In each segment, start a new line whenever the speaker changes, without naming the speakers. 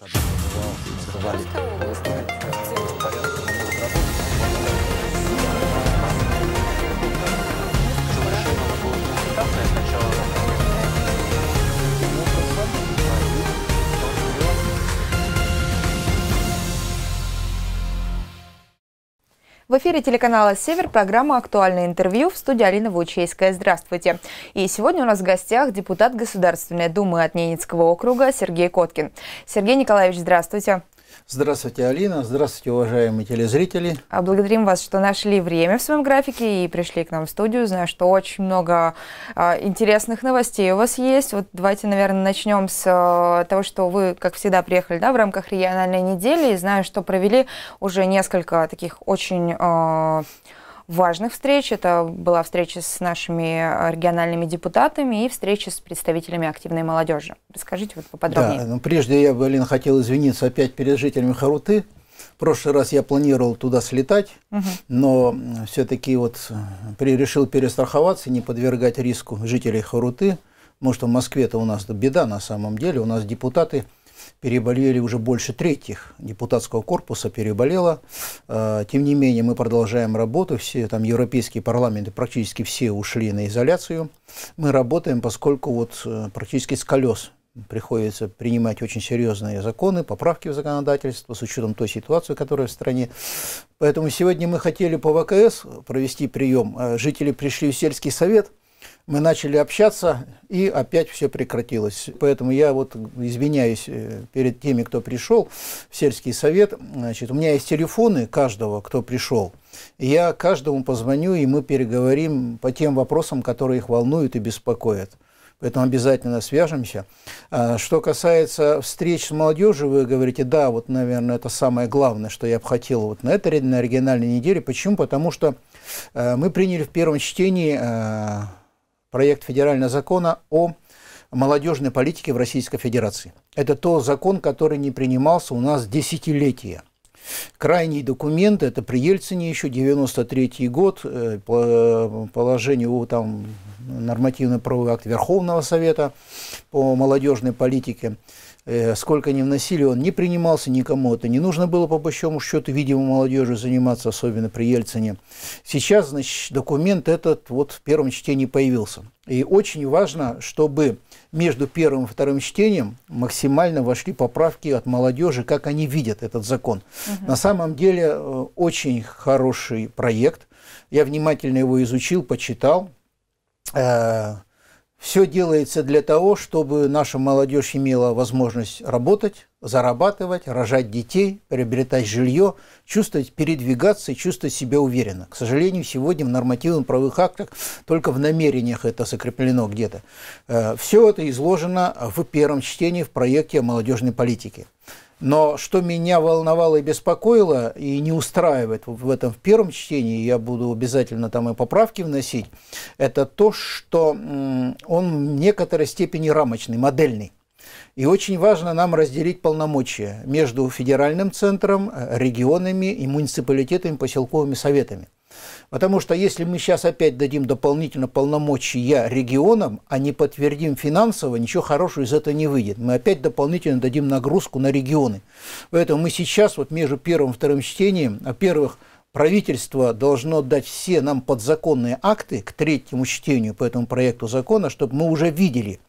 Zabrali. В эфире телеканала «Север» программа «Актуальное интервью» в студии Алина Вучейская. Здравствуйте. И сегодня у нас в гостях депутат Государственной Думы от Ненецкого округа Сергей Коткин. Сергей Николаевич, здравствуйте.
Здравствуйте, Алина. Здравствуйте, уважаемые телезрители.
А благодарим вас, что нашли время в своем графике и пришли к нам в студию. Знаю, что очень много а, интересных новостей у вас есть. Вот давайте, наверное, начнем с а, того, что вы, как всегда, приехали да, в рамках региональной недели. И знаю, что провели уже несколько таких очень... А, важных встреч. Это была встреча с нашими э, региональными депутатами и встреча с представителями активной молодежи. Расскажите вот поподробнее. Да,
ну, прежде я, Алина, хотел извиниться опять перед жителями Харуты. В прошлый раз я планировал туда слетать, угу. но все-таки вот э, при решил перестраховаться, не подвергать риску жителей Харуты. может в Москве-то у нас беда на самом деле. У нас депутаты переболели уже больше третьих депутатского корпуса, переболело. Э, тем не менее, мы продолжаем работу. Все там европейские парламенты, практически все ушли на изоляцию. Мы работаем, поскольку вот э, практически с колес приходится принимать очень серьезные законы, поправки в законодательство с учетом той ситуации, которая в стране. Поэтому сегодня мы хотели по ВКС провести прием. Э, жители пришли в сельский совет – мы начали общаться, и опять все прекратилось. Поэтому я вот извиняюсь э, перед теми, кто пришел в сельский совет. Значит, у меня есть телефоны каждого, кто пришел. И я каждому позвоню, и мы переговорим по тем вопросам, которые их волнуют и беспокоят. Поэтому обязательно свяжемся. А что касается встреч с молодежью, вы говорите, да, вот, наверное, это самое главное, что я бы хотел вот на этой на оригинальной неделе. Почему? Потому что э, мы приняли в первом чтении э, проект федерального закона о молодежной политике в Российской Федерации. Это тот закон, который не принимался у нас десятилетия. Крайний документ, это при Ельцине еще, 93 год, э, э, положение о там, нормативно правовой акт Верховного Совета по молодежной политике – Э, сколько ни вносили, он не принимался никому. Это не нужно было, по большому счету, видимо, молодежи заниматься, особенно при Ельцине. Сейчас, значит, документ этот вот в первом чтении появился. И очень важно, чтобы между первым и вторым чтением максимально вошли поправки от молодежи, как они видят этот закон. Угу. На самом деле, э, очень хороший проект. Я внимательно его изучил, почитал э, все делается для того, чтобы наша молодежь имела возможность работать, зарабатывать, рожать детей, приобретать жилье, чувствовать, передвигаться и чувствовать себя уверенно. К сожалению, сегодня в нормативных правовых актах только в намерениях это закреплено где-то. Э, Все это изложено в первом чтении в проекте о молодежной политике. Но что меня волновало и беспокоило, и не устраивает в этом в первом чтении, я буду обязательно там и поправки вносить, это то, что он в некоторой степени рамочный, модельный. И очень важно нам разделить полномочия между федеральным центром, э, регионами и муниципалитетами, поселковыми советами. Потому что если мы сейчас опять дадим дополнительно полномочия регионам, а не подтвердим финансово, ничего хорошего из этого не выйдет. Мы опять дополнительно дадим нагрузку на регионы. Поэтому мы сейчас вот между первым и вторым чтением, во-первых, а правительство должно дать все нам подзаконные акты к третьему чтению по этому проекту закона, чтобы мы уже видели,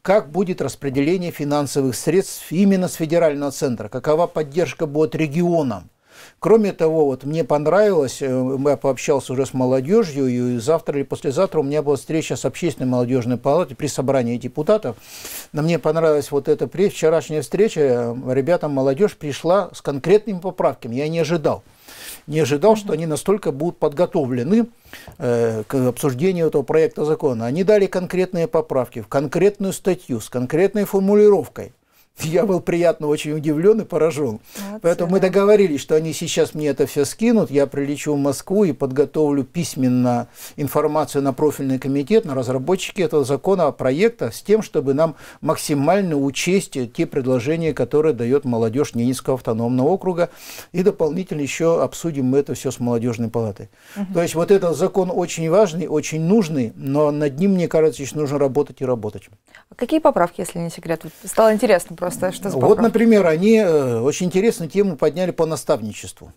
как будет распределение финансовых средств именно с федерального центра, какова поддержка будет регионам, Кроме того, вот мне понравилось, э, я пообщался уже с молодежью, и завтра или послезавтра у меня была встреча с общественной молодежной палатой при собрании депутатов. Но мне понравилась вот эта вчерашняя встреча. Э, Ребятам молодежь пришла с конкретными поправками. Я не ожидал не ожидал, что они настолько будут подготовлены э, к обсуждению этого проекта закона. Они дали конкретные поправки в конкретную статью с конкретной формулировкой. Я был приятно очень удивлен и поражен. Молодцы, Поэтому мы договорились, что они сейчас мне это все скинут. Я прилечу в Москву и подготовлю письменно информацию на профильный комитет, на разработчики этого закона, проекта, с тем, чтобы нам максимально учесть те предложения, которые дает молодежь Ненецкого автономного округа. И дополнительно еще обсудим мы это все с молодежной палатой. Угу. То есть вот этот закон очень важный, очень нужный, но над ним, мне кажется, еще нужно работать и работать.
Какие поправки, если не секрет? стало интересно просто, что за поправки. Вот, например,
они э, очень интересную тему подняли по наставничеству.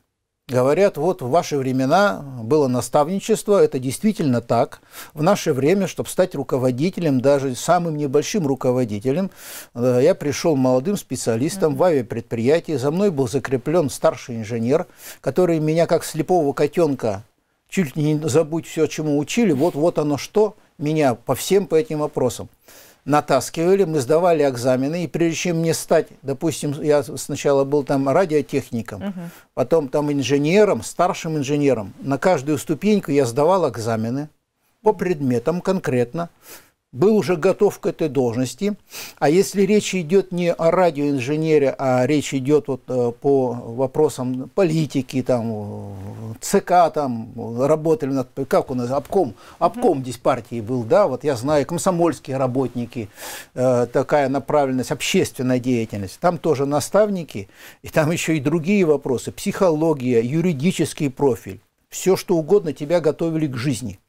Говорят, вот в ваши времена было наставничество, это действительно так. В наше время, чтобы стать руководителем, даже самым небольшим руководителем, э, я пришел молодым специалистом в авиапредприятии, за мной был закреплен старший инженер, который меня как слепого котенка чуть не забудь все, чему учили, вот, вот оно что, меня по всем по этим вопросам натаскивали, мы сдавали экзамены, и прежде чем мне стать, допустим, я сначала был там радиотехником, угу. потом там инженером, старшим инженером, на каждую ступеньку я сдавал экзамены по предметам конкретно, был уже готов к этой должности. А если речь идет не о радиоинженере, а речь идет вот э, по вопросам политики, там, ЦК там работали над, как у нас, обком, обком mm здесь партии был, да, вот я знаю, комсомольские работники, э, такая направленность, общественная деятельность, там тоже наставники, и там еще и другие вопросы, психология, юридический профиль, все что угодно тебя готовили к жизни.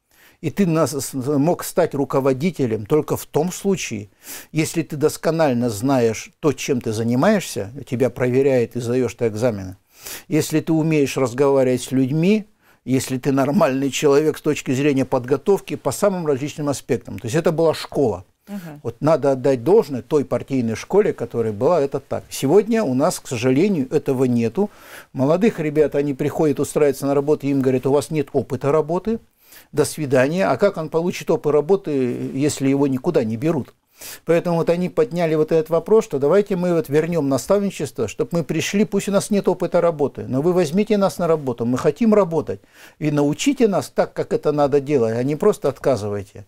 И ты мог стать руководителем только в том случае, если ты досконально знаешь то, чем ты занимаешься, тебя проверяет и заешь ты экзамены. Если ты умеешь разговаривать с людьми, если ты нормальный человек с точки зрения подготовки по самым различным аспектам. То есть это была школа. Угу. Вот надо отдать должное той партийной школе, которая была, это так. Сегодня у нас, к сожалению, этого нету. Молодых ребят, они приходят устраиваться на работу, им говорят, у вас нет опыта работы, до свидания, а как он получит опыт работы, если его никуда не берут? Поэтому вот они подняли вот этот вопрос, что давайте мы вот вернем наставничество, чтобы мы пришли, пусть у нас нет опыта работы, но вы возьмите нас на работу, мы хотим работать, и научите нас так, как это надо делать, а не просто отказывайте.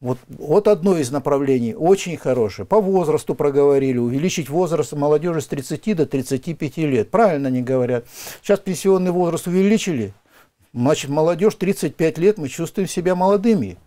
Вот, вот одно из направлений, очень хорошее. По возрасту проговорили, увеличить возраст молодежи с 30 до 35 лет. Правильно они говорят. Сейчас пенсионный возраст увеличили, Значит, молодежь 35 лет, мы чувствуем себя молодыми.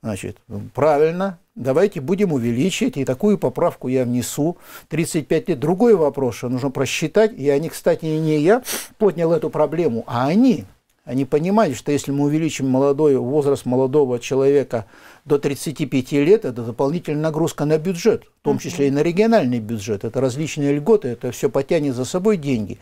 Значит, правильно, давайте будем увеличить, и такую поправку я внесу. 35 лет. Другой вопрос, что нужно просчитать, и они, кстати, не я поднял эту проблему, а они. Они понимали, что если мы увеличим молодой возраст молодого человека до 35 лет, это дополнительная нагрузка на бюджет, в том числе и на региональный бюджет. Это различные льготы, это все потянет за собой деньги.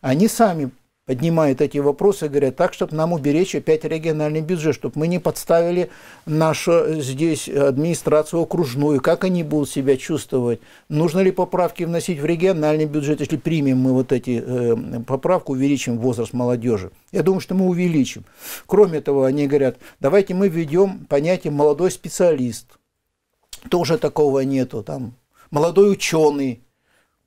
Они сами поднимают эти вопросы, говорят, так, чтобы нам уберечь опять региональный бюджет, чтобы мы не подставили нашу э, здесь администрацию окружную, как они будут себя чувствовать, нужно ли поправки вносить в региональный бюджет, если примем мы вот эти э, поправку, увеличим возраст молодежи. Я думаю, что мы увеличим. Кроме того, они говорят, давайте мы введем понятие «молодой специалист». Тоже такого нету, там «молодой ученый»,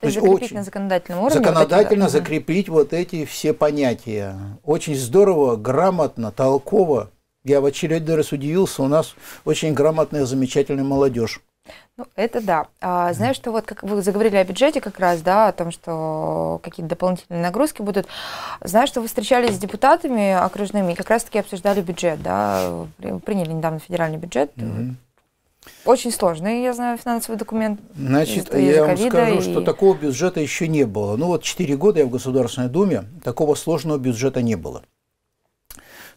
то, То есть закрепить очень
на законодательном уровне. Законодательно вот эти,
закрепить вот эти все понятия. Очень здорово, грамотно, толково. Я в очередной раз удивился, у нас очень грамотная, замечательная молодежь.
Ну, это да. А, знаю, что вот как вы заговорили о бюджете как раз, да, о том, что какие-то дополнительные нагрузки будут. Знаю, что вы встречались с депутатами окружными и как раз-таки обсуждали бюджет, да, приняли недавно федеральный бюджет. Mm-hmm. Очень сложный, я знаю, финансовый документ. Значит, я вам скажу, и... что
такого бюджета еще не было. Ну вот 4 года я в Государственной Думе, такого сложного бюджета не было.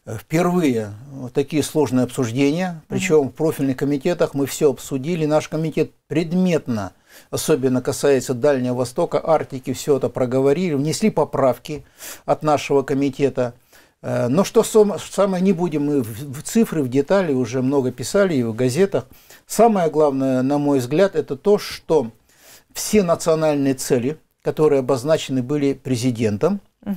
Впервые вот такие сложные обсуждения, причем mm -hmm. в профильных комитетах мы все обсудили. Наш комитет предметно, особенно касается Дальнего Востока, Арктики, все это проговорили, внесли поправки от нашего комитета – Э, но что самое, не будем мы в цифры, в детали, уже много писали и в газетах. Самое главное, на мой взгляд, это то, что все национальные цели, которые обозначены были президентом, угу.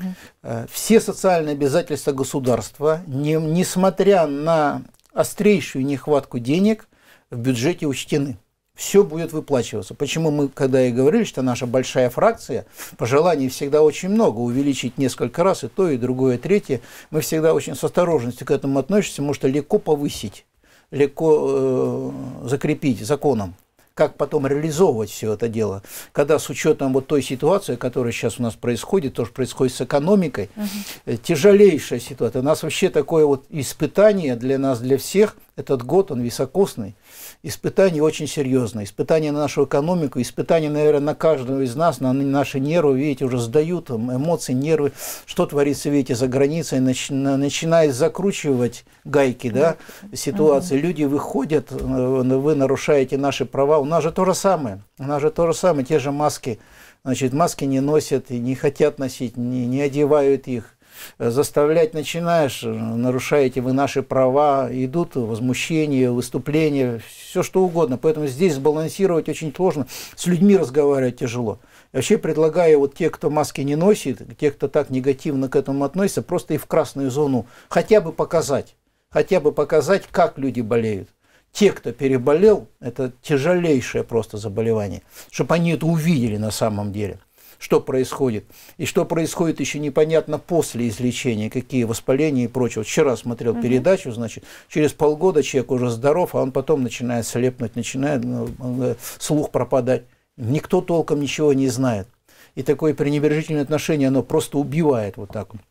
все социальные обязательства государства, не, несмотря на острейшую нехватку денег, в бюджете учтены все будет выплачиваться. Почему мы, когда и говорили, что наша большая фракция, пожеланий всегда очень много, увеличить несколько раз и то, и другое, и третье, мы всегда очень с осторожностью к этому относимся, может легко повысить, легко э, закрепить законом как потом реализовывать все это дело, когда с учетом вот той ситуации, которая сейчас у нас происходит, то, что происходит с экономикой, угу. тяжелейшая ситуация. У нас вообще такое вот испытание для нас, для всех, этот год, он високосный испытание очень серьезное. Испытание на нашу экономику, испытание, наверное, на каждого из нас, на наши нервы, видите, уже сдают там, эмоции, нервы, что творится, видите, за границей, начи начинает закручивать гайки, да, ситуации. Угу. Люди выходят, э, вы нарушаете наши права. У нас же то же самое, у нас же то же самое, те же маски. Значит, маски не носят и не хотят носить, не, не одевают их Э, заставлять начинаешь, э, нарушаете вы наши права, идут возмущения, выступления, все что угодно. Поэтому здесь сбалансировать очень сложно, с людьми разговаривать тяжело. Я вообще предлагаю вот те, кто маски не носит, те, кто так негативно к этому относится, просто и в красную зону хотя бы показать, хотя бы показать, как люди болеют. Те, кто переболел, это тяжелейшее просто заболевание, чтобы они это увидели на самом деле что происходит. И что происходит еще непонятно после излечения, какие воспаления и прочее. Вот вчера смотрел угу. передачу, значит, через полгода человек уже здоров, а он потом начинает слепнуть, начинает ну, э, слух пропадать. Никто толком ничего не знает. И такое пренебрежительное отношение, оно просто убивает вот так вот.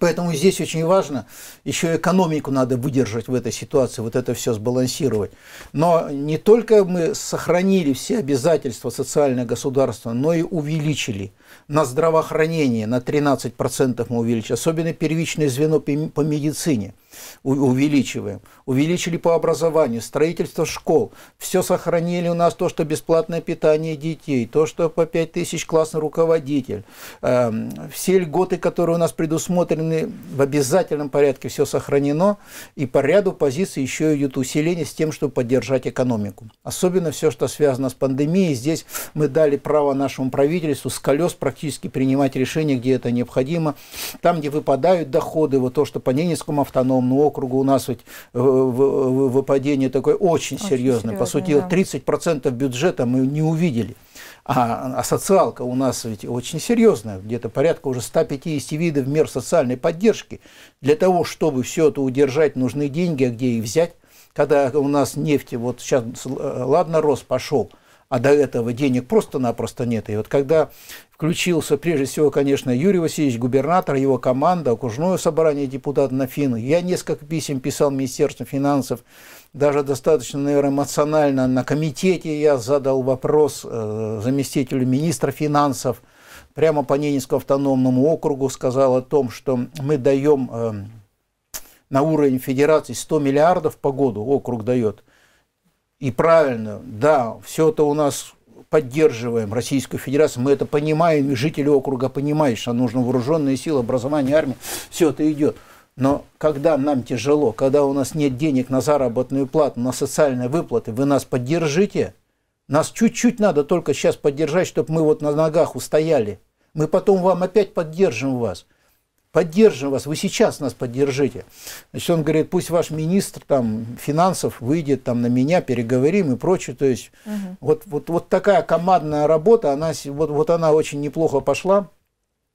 Поэтому здесь очень важно, еще экономику надо выдержать в этой ситуации, вот это все сбалансировать. Но не только мы сохранили все обязательства социального государства, но и увеличили. На здравоохранение на 13% мы увеличили, особенно первичное звено по медицине – увеличиваем. Увеличили по образованию, строительство школ. Все сохранили у нас то, что бесплатное питание детей, то, что по 5 тысяч классный руководитель. Эм, все льготы, которые у нас предусмотрены в обязательном порядке, все сохранено. И по ряду позиций еще идет усиление с тем, чтобы поддержать экономику. Особенно все, что связано с пандемией. Здесь мы дали право нашему правительству с колес практически принимать решения, где это необходимо. Там, где выпадают доходы, вот то, что по Ненецкому автономному избирательному округу у нас ведь э, выпадение такое очень, очень серьезное. По сути, да. 30% бюджета мы не увидели. А, а социалка у нас ведь очень серьезная, где-то порядка уже 150 видов мер социальной поддержки. Для того, чтобы все это удержать, нужны деньги, а где их взять? Когда у нас нефть, вот сейчас, э, ладно, рост пошел – а до этого денег просто-напросто нет. И вот когда включился, прежде всего, конечно, Юрий Васильевич, губернатор, его команда, окружное собрание депутатов на ФИН, я несколько писем писал Министерству финансов, даже достаточно, наверное, эмоционально на комитете я задал вопрос э, заместителю министра финансов, прямо по Ненецкому автономному округу сказал о том, что мы даем э, на уровень федерации 100 миллиардов по году округ дает и правильно, да, все это у нас поддерживаем Российскую Федерацию, мы это понимаем, и жители округа понимают, что нужно вооруженные силы, образование, армия, все это идет. Но когда нам тяжело, когда у нас нет денег на заработную плату, на социальные выплаты, вы нас поддержите. Нас чуть-чуть надо только сейчас поддержать, чтобы мы вот на ногах устояли. Мы потом вам опять поддержим вас поддержим вас, вы сейчас нас поддержите. Значит, он говорит, пусть ваш министр там, финансов выйдет там, на меня, переговорим и прочее. То есть угу. вот, вот, вот такая командная работа, она, вот, вот она очень неплохо пошла.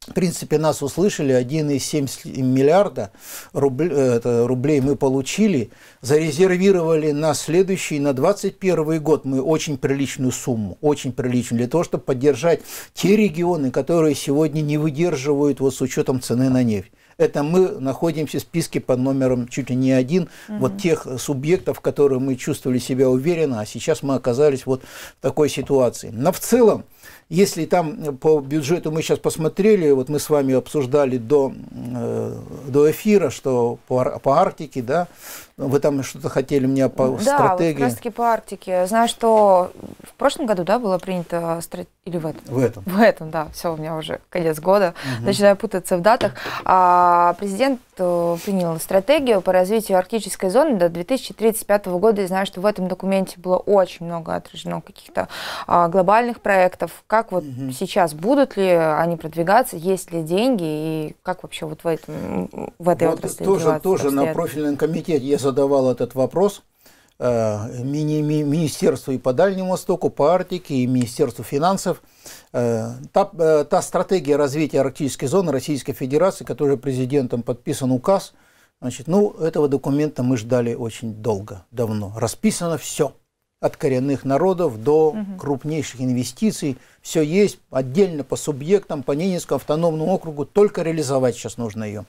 В принципе, нас услышали, 1,7 миллиарда рубль, э, это, рублей мы получили, зарезервировали на следующий, на 2021 год мы очень приличную сумму, очень приличную, для того, чтобы поддержать те регионы, которые сегодня не выдерживают вот с учетом цены на нефть это мы находимся в списке под номером чуть ли не один угу. вот тех субъектов, которые мы чувствовали себя уверенно, а сейчас мы оказались вот в такой ситуации. Но в целом если там э, по бюджету мы сейчас посмотрели, вот мы с вами обсуждали до, э, до эфира, что по, по Арктике, да, вы там что-то хотели мне по да, стратегии? Да, вот как раз-таки
по Арктике. Знаю, что в прошлом году, да, было принято стратегия, или в этом? В этом. В этом, да. Все, у меня уже конец года. Угу. Начинаю путаться в датах. А, президент э, принял стратегию по развитию арктической зоны до 2035 года. И знаю, что в этом документе было очень много отражено каких-то а, глобальных проектов. Как вот угу. сейчас будут ли они продвигаться, есть ли деньги и как вообще вот в, этом, в этой вот отрасли тоже, тоже на
профильном комитете я задавал этот вопрос э, мини Министерству и по Дальнему Востоку, по Арктике и Министерству финансов. Э, та, э, та стратегия развития арктической зоны Российской Федерации, которая президентом подписан указ, значит, ну, этого документа мы ждали очень долго, давно. Расписано все от коренных народов до угу. крупнейших инвестиций. Все есть отдельно по субъектам, по Ненецкому автономному округу. Только реализовать сейчас нужно ее.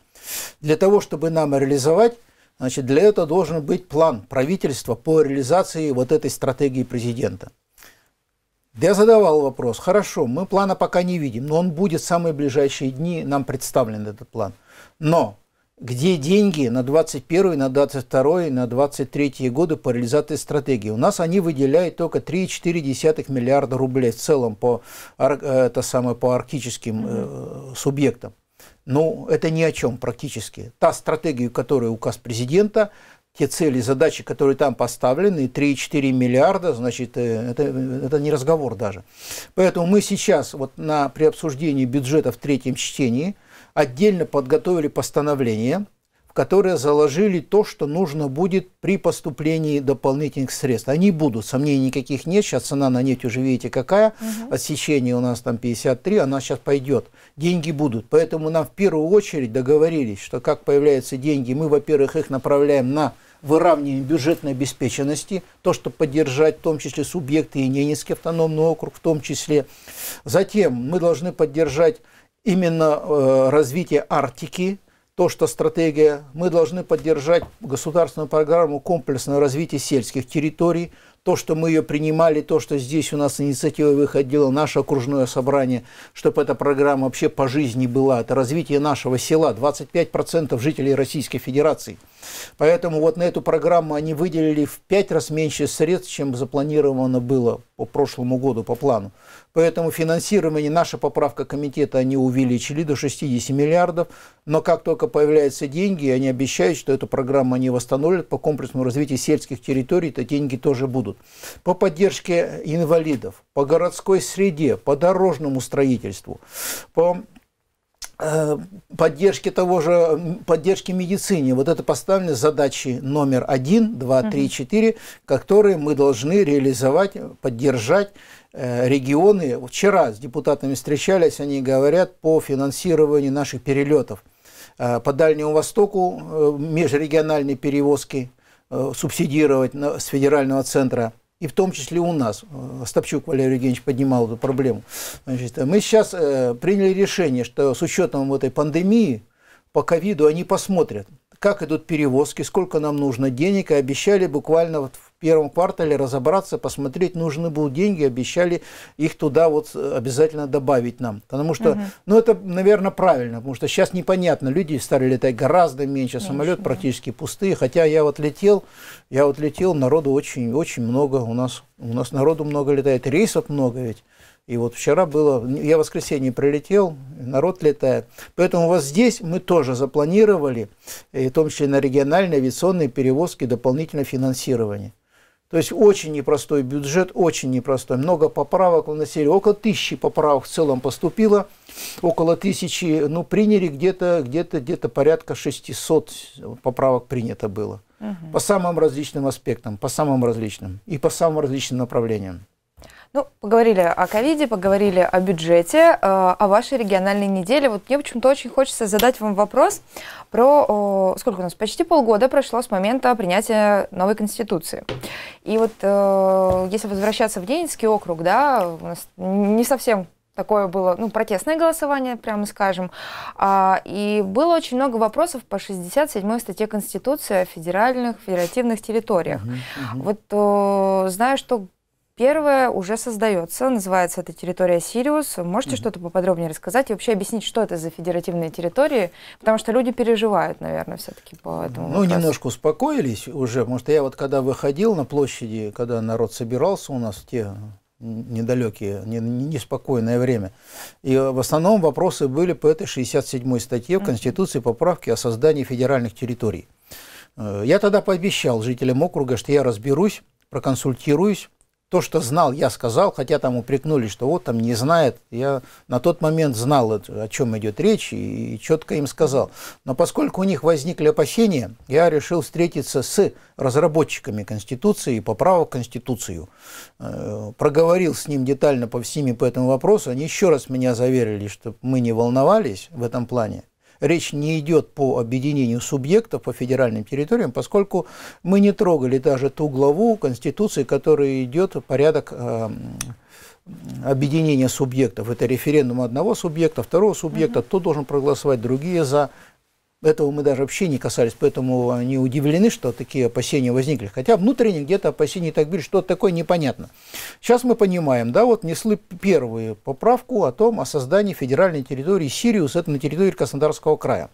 Для того, чтобы нам реализовать, Значит, для этого должен быть план правительства по реализации вот этой стратегии президента. Я задавал вопрос, хорошо, мы плана пока не видим, но он будет в самые ближайшие дни, нам представлен этот план. Но где деньги на 21, на 22, на 23 годы по реализации стратегии. У нас они выделяют только 3,4 миллиарда рублей в целом по, э, это самое, по арктическим э, субъектам ну, это ни о чем практически. Та стратегия, которая указ президента, те цели, задачи, которые там поставлены, 3-4 миллиарда, значит, э, это, э, это не разговор даже. Поэтому мы сейчас вот на, при обсуждении бюджета в третьем чтении отдельно подготовили постановление – которые заложили то, что нужно будет при поступлении дополнительных средств. Они будут, сомнений никаких нет. Сейчас цена на нефть уже видите какая. Угу. Отсечение у нас там 53, она сейчас пойдет. Деньги будут. Поэтому нам в первую очередь договорились, что как появляются деньги, мы, во-первых, их направляем на выравнивание бюджетной обеспеченности, то, что поддержать в том числе субъекты и Ненецкий автономный округ в том числе. Затем мы должны поддержать именно э, развитие Арктики, то, что стратегия, мы должны поддержать государственную программу комплексного развития сельских территорий, то, что мы ее принимали, то, что здесь у нас инициатива выходила, наше окружное собрание, чтобы эта программа вообще по жизни была, это развитие нашего села, 25% жителей Российской Федерации – Поэтому вот на эту программу они выделили в пять раз меньше средств, чем запланировано было по прошлому году по плану. Поэтому финансирование, наша поправка комитета, они увеличили до 60 миллиардов. Но как только появляются деньги, они обещают, что эту программу они восстановят по комплексному развитию сельских территорий, то деньги тоже будут. По поддержке инвалидов, по городской среде, по дорожному строительству, по Э, поддержки того же, поддержки медицине. Вот это поставлены задачи номер один, два, три, четыре, которые мы должны реализовать, поддержать э, регионы. Вчера с депутатами встречались, они говорят по финансированию наших перелетов. Э, по Дальнему Востоку межрегиональные перевозки субсидировать с федерального центра – и в том числе у нас. Э, Стопчук Валерий Евгеньевич поднимал эту проблему. Значит, мы сейчас э, приняли решение, что с учетом вот этой пандемии по ковиду они посмотрят, как идут перевозки, сколько нам нужно денег, и обещали буквально вот в первом квартале разобраться, посмотреть, нужны будут деньги, обещали их туда вот э, обязательно добавить нам. Потому что, угу. ну это, наверное, правильно, потому что сейчас непонятно, люди стали летать гораздо меньше, самолет практически пустые, хотя я вот летел, я вот летел, народу очень-очень много у нас, у нас народу много летает, рейсов много ведь. И вот вчера было, я в воскресенье прилетел, народ летает. Поэтому вот здесь мы тоже запланировали, в том числе на региональные авиационные перевозки, дополнительное финансирование. То есть очень непростой бюджет, очень непростой. Много поправок вносили, около тысячи поправок в целом поступило, около тысячи, ну, приняли где-то, где-то, где-то порядка 600 поправок принято было. Угу. По самым различным аспектам, по самым различным и по самым различным направлениям.
Ну, поговорили о ковиде, поговорили о бюджете, э, о вашей региональной неделе. Вот мне почему-то очень хочется задать вам вопрос про, сколько у нас, почти полгода прошло с момента принятия новой конституции. И вот э, если возвращаться в Денинский округ, да, у нас не совсем такое было, ну, протестное голосование, прямо скажем. А, и было очень много вопросов по 67-й статье Конституции о федеральных, федеративных территориях. Угу, угу. Вот э, знаю, что Первое уже создается, называется это территория Сириус. Можете mm-hmm. что-то поподробнее рассказать и вообще объяснить, что это за федеративные территории? Потому что люди переживают, наверное, все-таки по этому. Ну, вопросу.
немножко успокоились уже, потому что я вот когда выходил на площади, когда народ собирался у нас в те недалекие, неспокойное время. И э, в основном вопросы были по этой 67-й статье в Конституции поправки о создании федеральных территорий. Э, я тогда пообещал жителям округа, что я разберусь, проконсультируюсь, то, что знал, я сказал, хотя там упрекнули, что вот там не знает. Я на тот момент знал, о чем идет речь, и, четко им сказал. Но поскольку у них возникли опасения, я решил встретиться с разработчиками Конституции и поправок Конституцию. Э, проговорил с ним детально по всеми по этому вопросу. Они еще раз меня заверили, что мы не волновались в этом плане речь не идет по объединению субъектов по федеральным территориям, поскольку мы не трогали даже ту главу Конституции, которая идет порядок э, объединения субъектов. Это референдум одного субъекта, второго субъекта, угу. должен проголосовать, другие за. Этого мы даже вообще не касались, поэтому они удивлены, что такие опасения возникли. Хотя внутренне где-то опасения так были, что то такое непонятно. Сейчас мы понимаем, да, вот несли первую поправку о том, о создании федеральной территории Сириус, это на территории Краснодарского края.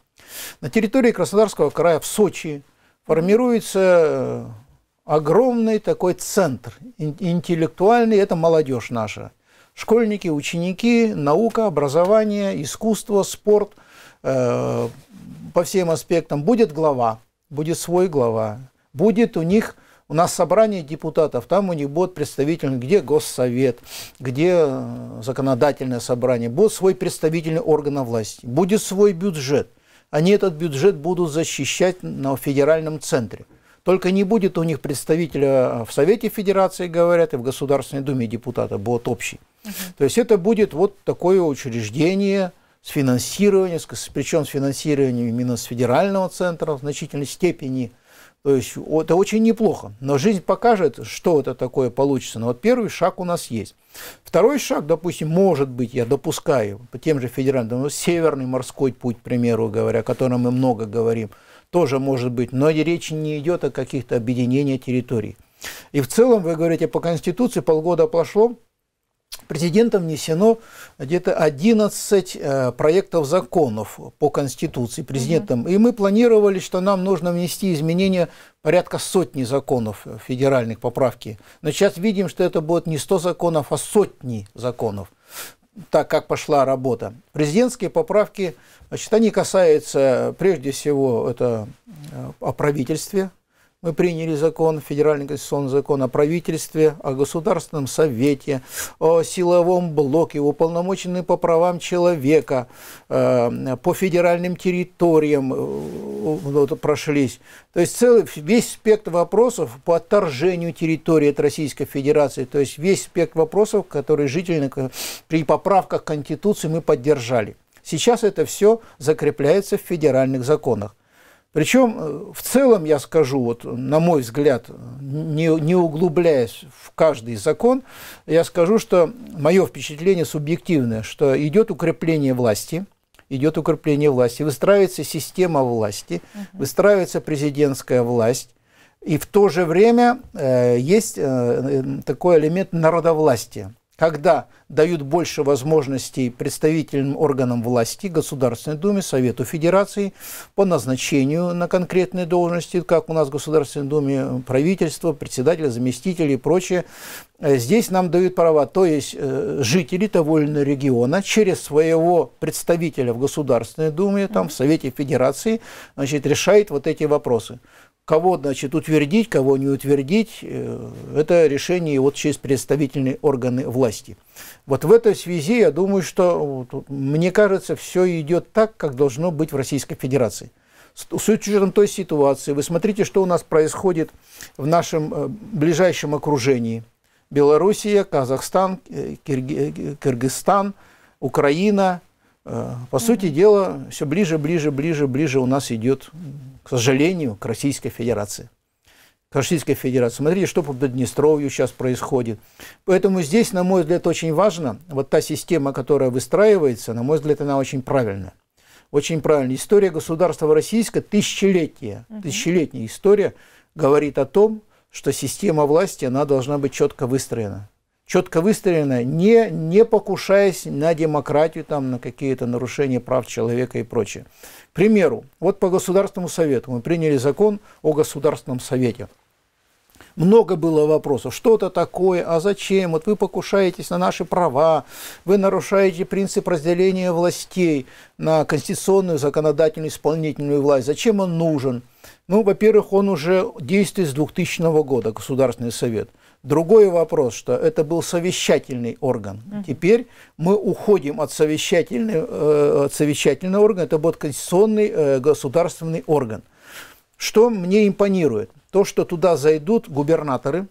На территории Краснодарского края в Сочи формируется э, огромный такой центр интеллектуальный, это молодежь наша. Школьники, ученики, наука, образование, искусство, спорт э, – по всем аспектам. Будет глава, будет свой глава, будет у них у нас собрание депутатов, там у них будет представитель, где Госсовет, где э, законодательное собрание, будет свой представительный орган власти, будет свой бюджет. Они этот бюджет будут защищать на федеральном центре. Только не будет у них представителя в Совете Федерации, говорят, и в Государственной Думе депутата будет общий. Угу. То есть это будет вот такое учреждение, с финансированием, причем с финансированием именно с федерального центра в значительной степени. То есть это очень неплохо. Но жизнь покажет, что это такое получится. Но вот первый шаг у нас есть. Второй шаг, допустим, может быть, я допускаю, по тем же федеральным, ну, северный морской путь, к примеру говоря, о котором мы много говорим, тоже может быть. Но речь не идет о каких-то объединениях территорий. И в целом, вы говорите, по Конституции полгода прошло, президентом внесено где-то 11 э, проектов законов по Конституции президентом. Угу. И мы планировали, что нам нужно внести изменения порядка сотни законов федеральных поправки. Но сейчас видим, что это будет не 100 законов, а сотни законов так как пошла работа. Президентские поправки, значит, они касаются, прежде всего, это э, о правительстве, мы приняли закон, федеральный конституционный закон о правительстве, о Государственном совете, о силовом блоке, уполномоченные по правам человека, э, по федеральным территориям э, вот, прошлись. То есть целый, весь спектр вопросов по отторжению территории от Российской Федерации, то есть весь спектр вопросов, которые жители э, при поправках Конституции мы поддержали. Сейчас это все закрепляется в федеральных законах. Причем э, в целом я скажу, вот на мой взгляд, не, не углубляясь в каждый закон, я скажу, что мое впечатление субъективное, что идет укрепление власти, идет укрепление власти, выстраивается система власти, угу. выстраивается президентская власть, и в то же время э, есть э, э такой элемент народовластия когда дают больше возможностей представительным органам власти, Государственной Думе, Совету Федерации по назначению на конкретные должности, как у нас в Государственной Думе правительство, председатель, заместители и прочее. Э, здесь нам дают права, то есть э, жители того или иного региона через своего представителя в Государственной Думе, там, в Совете Федерации, значит, решает вот эти вопросы кого, значит, утвердить, кого не утвердить, э, это решение вот через представительные органы власти. Вот в этой связи, я думаю, что, мне кажется, все идет так, как должно быть в Российской Федерации с учетом той ситуации, вы смотрите, что у нас происходит в нашем э, ближайшем окружении. Белоруссия, Казахстан, э, Киргизстан, Украина, Э, по сути дела, все ближе, ближе, ближе, ближе у нас идет, к сожалению, к Российской Федерации. К Российской Федерации. Смотрите, что по Приднестровью сейчас происходит. Поэтому здесь, на мой взгляд, очень важно, вот та система, которая выстраивается, на мой взгляд, она очень правильная. Очень правильно. История государства российского, тысячелетия, тысячелетняя история, говорит о том, что система власти, она должна быть четко выстроена четко выстроена, не, не покушаясь на демократию, там, на какие-то нарушения прав человека и прочее. К примеру, вот по Государственному совету мы приняли закон о Государственном совете. Много было вопросов, что это такое, а зачем, вот вы покушаетесь на наши права, вы нарушаете принцип разделения властей на конституционную, законодательную, исполнительную власть, зачем он нужен? Ну, во-первых, он уже действует с 2000 года, Государственный совет – Другой вопрос, что это был совещательный орган. Угу. Теперь мы уходим от, совещательного э, от совещательного органа, это будет конституционный э, государственный орган. Что мне импонирует? То, что туда зайдут губернаторы,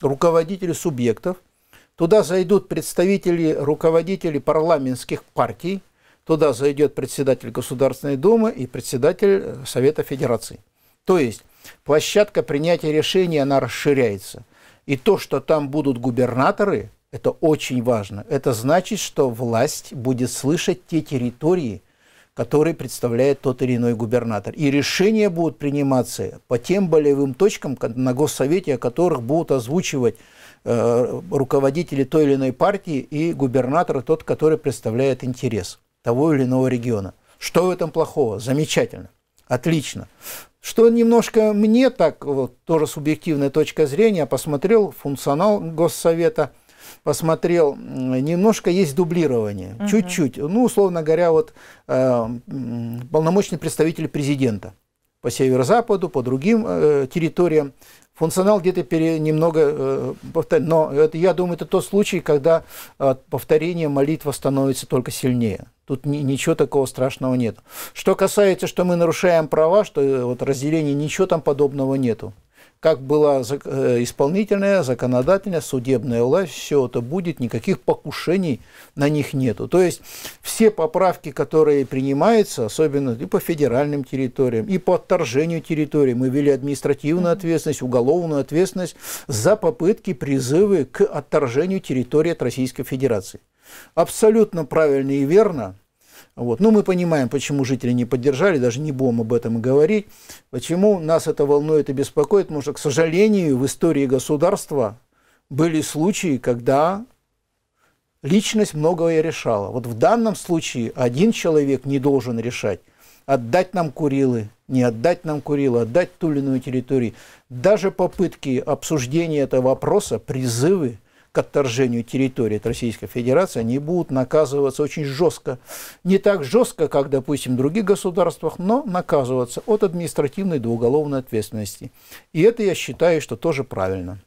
руководители субъектов, туда зайдут представители, руководители парламентских партий, туда зайдет председатель Государственной Думы и председатель э, Совета Федерации. То есть площадка принятия решений, она расширяется – и то, что там будут губернаторы, это очень важно. Это значит, что власть будет слышать те территории, которые представляет тот или иной губернатор. И решения будут приниматься по тем болевым точкам на Госсовете, о которых будут озвучивать э, руководители той или иной партии и губернатор, тот, который представляет интерес того или иного региона. Что в этом плохого? Замечательно. Отлично. Что немножко мне так, вот, тоже субъективная точка зрения, посмотрел функционал Госсовета, посмотрел, немножко есть дублирование, угу. чуть-чуть. Ну, условно говоря, вот э, полномочный представитель президента по северо-западу, по другим э, территориям, Функционал где-то пере, немного э, повторяет, но это, я думаю, это тот случай, когда от а, повторения молитва становится только сильнее. Тут ни, ничего такого страшного нет. Что касается, что мы нарушаем права, что э, вот разделение, ничего там подобного нету. Как была э, исполнительная, законодательная, судебная власть, все это будет, никаких покушений на них нету. То есть все поправки, которые принимаются, особенно и по федеральным территориям, и по отторжению территорий, мы ввели административную ответственность, уголовную ответственность за попытки призывы к отторжению территории от Российской Федерации. Абсолютно правильно и верно. Вот. Но мы понимаем, почему жители не поддержали, даже не будем об этом говорить. Почему нас это волнует и беспокоит, потому что, к сожалению, в истории государства были случаи, когда личность многое решала. Вот в данном случае один человек не должен решать, отдать нам Курилы, не отдать нам Курилы, отдать ту или иную территорию. Даже попытки обсуждения этого вопроса, призывы к отторжению территории от Российской Федерации, они будут наказываться очень жестко. Не так жестко, как, допустим, в других государствах, но наказываться от административной до уголовной ответственности. И это я считаю, что тоже правильно.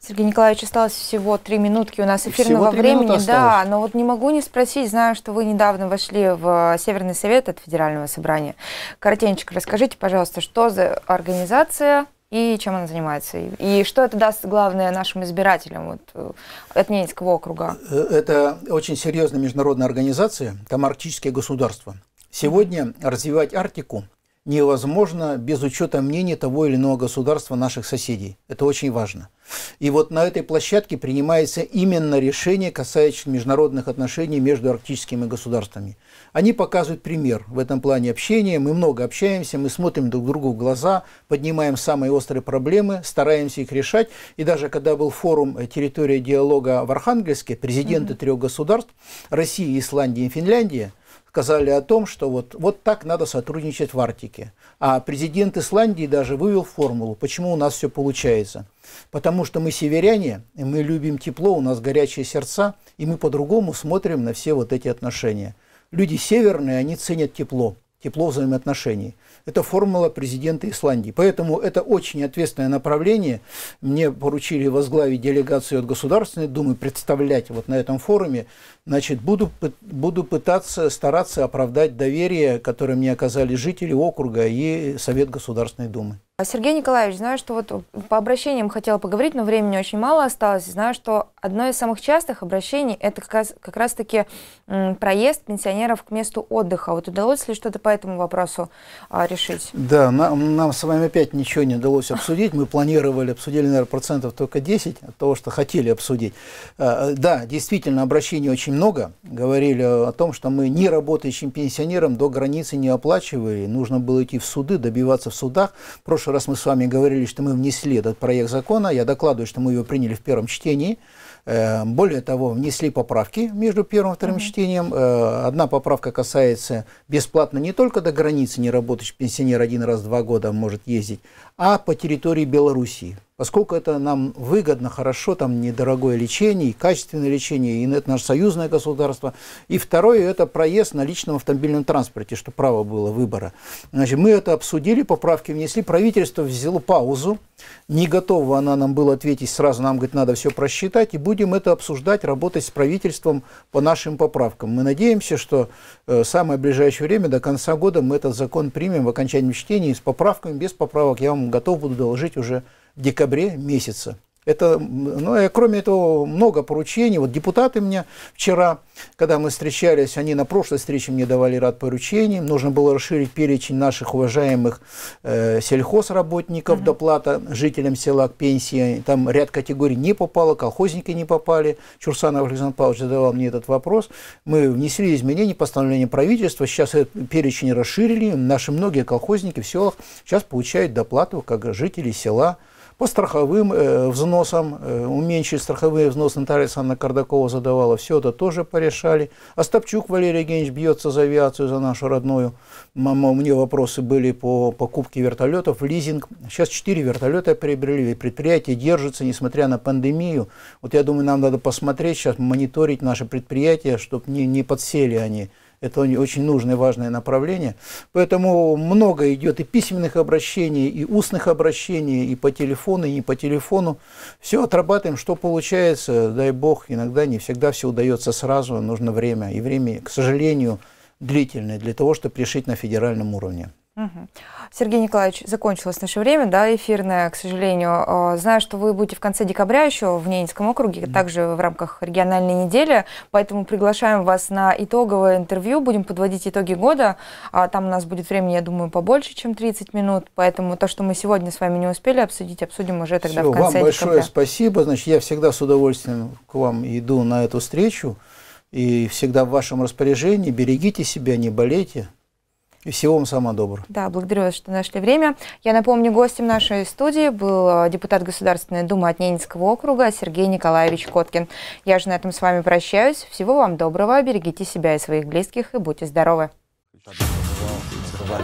Сергей Николаевич, осталось всего три минутки у нас эфирного времени. Да, но вот не могу не спросить, знаю, что вы недавно вошли в э, Северный совет от Федерального собрания. Коротенечко расскажите, пожалуйста, что за организация и чем она занимается? И, и что это даст, главное, нашим избирателям вот, э, от Ненецкого округа?
Э, это очень серьезная международная организация, там арктические государства. Сегодня развивать Арктику невозможно без учета мнения того или иного государства наших соседей. Это очень важно. И вот на этой площадке принимается именно решение, касающееся международных отношений между арктическими государствами. Они показывают пример в этом плане общения. Мы много общаемся, мы смотрим друг другу в глаза, поднимаем самые острые проблемы, стараемся их решать. И даже когда был форум э, «Территория диалога» в Архангельске, президенты mm-hmm. трех государств, России, Исландии и Финляндии – сказали о том, что вот, вот так надо сотрудничать в Арктике. А президент Исландии даже вывел формулу, почему у нас все получается. Потому что мы северяне, мы любим тепло, у нас горячие сердца, и мы по-другому смотрим на все вот эти отношения. Люди северные, они ценят тепло, тепло взаимоотношений. Это формула президента Исландии. Поэтому это очень ответственное направление. Мне поручили возглавить делегацию от Государственной Думы, представлять вот на этом форуме Значит, буду, буду пытаться, стараться оправдать доверие, которое мне оказали жители округа и Совет Государственной Думы.
А, Сергей Николаевич, знаю, что вот э, по обращениям хотела поговорить, но времени очень мало осталось. Знаю, что одно из самых частых обращений – это как раз, как раз таки проезд пенсионеров к месту отдыха. Вот удалось ли что-то по этому вопросу а, решить?
Да, нам, нам с вами опять ничего не удалось обсудить. Мы планировали, обсудили, наверное, процентов только 10 от того, что хотели обсудить. А, да, действительно, обращений очень много говорили о том, что мы не работающим пенсионерам до границы не оплачивали, нужно было идти в суды, добиваться в судах. В прошлый раз мы с вами говорили, что мы внесли этот проект закона, я докладываю, что мы его приняли в первом чтении. Э, более того, внесли поправки между первым и вторым mm-hmm. чтением. Э, одна поправка касается бесплатно не только до границы не работающий пенсионер один раз в два года может ездить, а по территории Белоруссии поскольку это нам выгодно, хорошо, там недорогое лечение, и качественное лечение, и это наше союзное государство. И второе, это проезд на личном автомобильном транспорте, что право было выбора. Значит, мы это обсудили, поправки внесли, правительство взяло паузу, не готова она нам была ответить сразу, нам, говорит, надо все просчитать, и будем это обсуждать, работать с правительством по нашим поправкам. Мы надеемся, что э, самое ближайшее время, до конца года, мы этот закон примем в окончании чтения с поправками, без поправок я вам готов буду доложить уже декабре месяце. Это, ну, и кроме этого, много поручений. Вот депутаты мне вчера, когда мы встречались, они на прошлой встрече мне давали ряд поручений. Нужно было расширить перечень наших уважаемых э, сельхозработников, mm-hmm. доплата жителям села к пенсии. Там ряд категорий не попало, колхозники не попали. Чурсанов Александр Павлович задавал мне этот вопрос. Мы внесли изменения постановления правительства. Сейчас этот перечень расширили. Наши многие колхозники в селах сейчас получают доплату как жители села по страховым э, взносам, э, уменьшить страховые взносы, Наталья Александровна Кардакова задавала, все это тоже порешали. Остапчук а Валерий Евгеньевич бьется за авиацию, за нашу родную. Мама, у меня вопросы были по покупке вертолетов, лизинг. Сейчас 4 вертолета приобрели, предприятие держится, несмотря на пандемию. Вот я думаю, нам надо посмотреть сейчас, мониторить наши предприятия, чтобы не, не подсели они это очень нужное, и важное направление. Поэтому много идет и письменных обращений, и устных обращений, и по телефону, и не по телефону. Все отрабатываем, что получается. Дай бог, иногда не всегда все удается сразу, нужно время. И время, к сожалению, длительное для того, чтобы решить на федеральном уровне.
Сергей Николаевич, закончилось наше время, да, эфирное, к сожалению. Э, знаю, что вы будете в конце декабря еще в Ненецком округе, mm-hmm. также в рамках региональной недели, поэтому приглашаем вас на итоговое интервью, будем подводить итоги года. А там у нас будет времени, я думаю, побольше, чем 30 минут, поэтому то, что мы сегодня с вами не успели обсудить, обсудим уже тогда Все, в конце вам декабря. большое
спасибо, значит, я всегда с удовольствием к вам иду на эту встречу и всегда в вашем распоряжении. Берегите себя, не болейте. И всего вам самого доброго.
Да, благодарю вас, что нашли время. Я напомню, гостем нашей студии был а, депутат Государственной Думы от Ненецкого округа Сергей Николаевич Коткин. Я же на этом с вами прощаюсь. Всего вам доброго, берегите себя и своих близких и будьте здоровы. Здорово.